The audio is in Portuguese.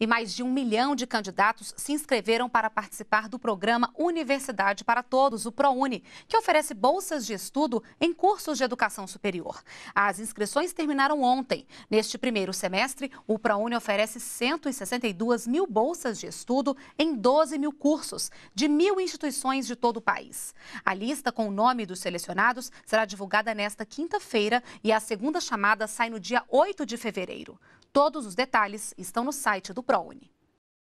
e mais de um milhão de candidatos se inscreveram para participar do programa Universidade para Todos, o ProUni, que oferece bolsas de estudo em cursos de educação superior. As inscrições terminaram ontem. Neste primeiro semestre, o ProUni oferece 162 mil bolsas de estudo em 12 mil cursos, de mil instituições de todo o país. A lista com o nome dos selecionados será divulgada nesta quinta-feira e a segunda chamada sai no dia 8 de fevereiro. Todos os detalhes estão no site do Prone.